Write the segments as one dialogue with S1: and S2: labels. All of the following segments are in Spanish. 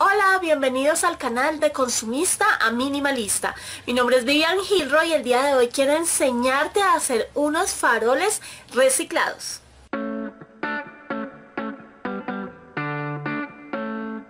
S1: Hola, bienvenidos al canal de consumista a minimalista. Mi nombre es Vivian Gilroy y el día de hoy quiero enseñarte a hacer unos faroles reciclados.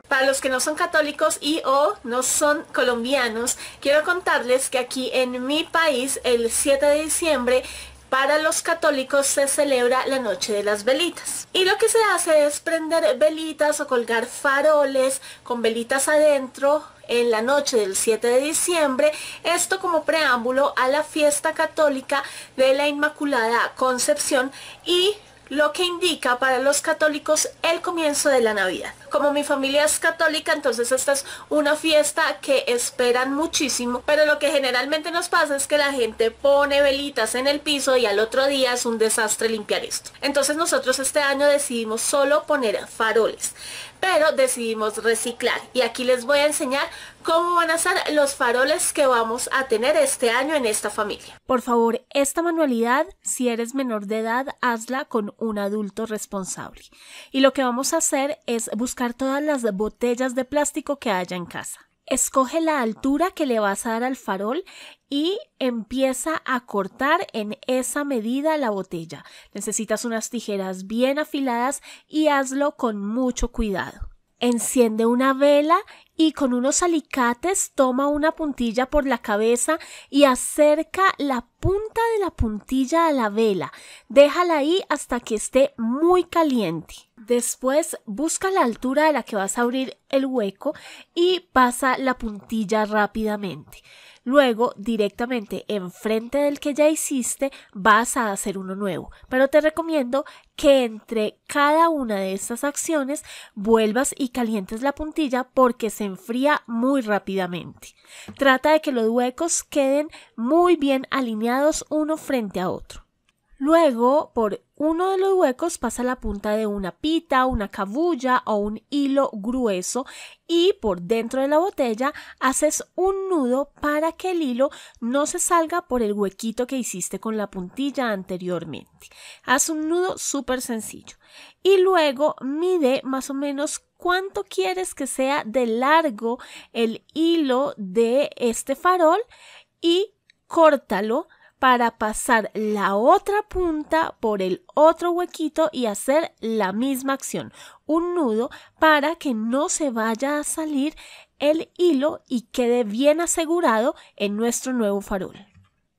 S1: Para los que no son católicos y o no son colombianos, quiero contarles que aquí en mi país el 7 de diciembre para los católicos se celebra la noche de las velitas. Y lo que se hace es prender velitas o colgar faroles con velitas adentro en la noche del 7 de diciembre, esto como preámbulo a la fiesta católica de la Inmaculada Concepción y lo que indica para los católicos el comienzo de la Navidad. Como mi familia es católica, entonces esta es una fiesta que esperan muchísimo, pero lo que generalmente nos pasa es que la gente pone velitas en el piso y al otro día es un desastre limpiar esto. Entonces nosotros este año decidimos solo poner faroles, pero decidimos reciclar y aquí les voy a enseñar cómo van a ser los faroles que vamos a tener este año en esta familia. Por favor, esta manualidad, si eres menor de edad, hazla con un adulto responsable. Y lo que vamos a hacer es buscar todas las botellas de plástico que haya en casa. Escoge la altura que le vas a dar al farol y empieza a cortar en esa medida la botella. Necesitas unas tijeras bien afiladas y hazlo con mucho cuidado enciende una vela y con unos alicates toma una puntilla por la cabeza y acerca la punta de la puntilla a la vela. Déjala ahí hasta que esté muy caliente. Después busca la altura a la que vas a abrir el hueco y pasa la puntilla rápidamente. Luego, directamente enfrente del que ya hiciste, vas a hacer uno nuevo. Pero te recomiendo que entre cada una de estas acciones vuelvas y calientes la puntilla porque se enfría muy rápidamente. Trata de que los huecos queden muy bien alineados uno frente a otro. Luego, por uno de los huecos pasa la punta de una pita, una cabulla o un hilo grueso y por dentro de la botella haces un nudo para que el hilo no se salga por el huequito que hiciste con la puntilla anteriormente. Haz un nudo súper sencillo y luego mide más o menos cuánto quieres que sea de largo el hilo de este farol y córtalo para pasar la otra punta por el otro huequito y hacer la misma acción. Un nudo para que no se vaya a salir el hilo y quede bien asegurado en nuestro nuevo farol.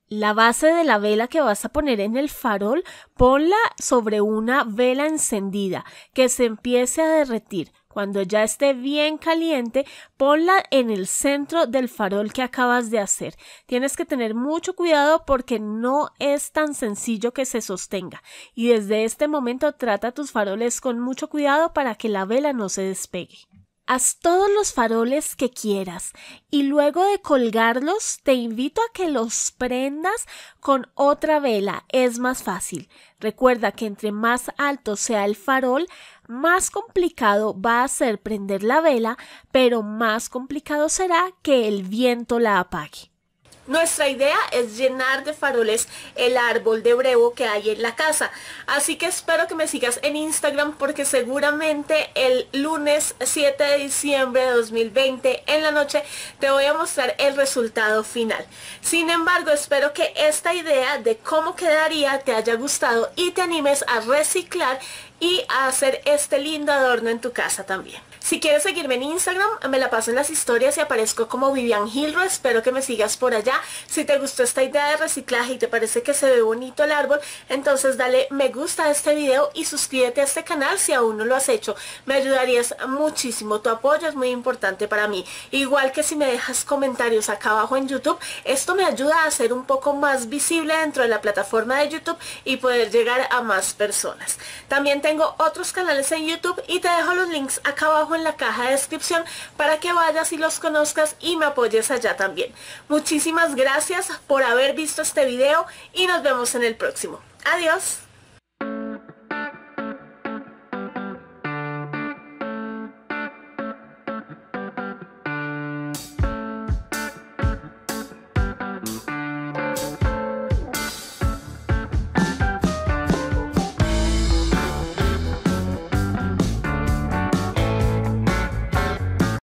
S1: La base de la vela que vas a poner en el farol, ponla sobre una vela encendida que se empiece a derretir. Cuando ya esté bien caliente, ponla en el centro del farol que acabas de hacer. Tienes que tener mucho cuidado porque no es tan sencillo que se sostenga. Y desde este momento trata tus faroles con mucho cuidado para que la vela no se despegue. Haz todos los faroles que quieras y luego de colgarlos te invito a que los prendas con otra vela. Es más fácil. Recuerda que entre más alto sea el farol, más complicado va a ser prender la vela, pero más complicado será que el viento la apague. Nuestra idea es llenar de faroles el árbol de brevo que hay en la casa. Así que espero que me sigas en Instagram porque seguramente el lunes 7 de diciembre de 2020 en la noche te voy a mostrar el resultado final. Sin embargo, espero que esta idea de cómo quedaría te haya gustado y te animes a reciclar y a hacer este lindo adorno en tu casa también. Si quieres seguirme en Instagram, me la paso en las historias y aparezco como Vivian Gilro. Espero que me sigas por allá. Si te gustó esta idea de reciclaje y te parece que se ve bonito el árbol, entonces dale me gusta a este video y suscríbete a este canal si aún no lo has hecho. Me ayudarías muchísimo. Tu apoyo es muy importante para mí. Igual que si me dejas comentarios acá abajo en YouTube, esto me ayuda a ser un poco más visible dentro de la plataforma de YouTube y poder llegar a más personas. También tengo otros canales en YouTube y te dejo los links acá abajo en la caja de descripción para que vayas y los conozcas y me apoyes allá también. Muchísimas gracias por haber visto este video y nos vemos en el próximo. Adiós.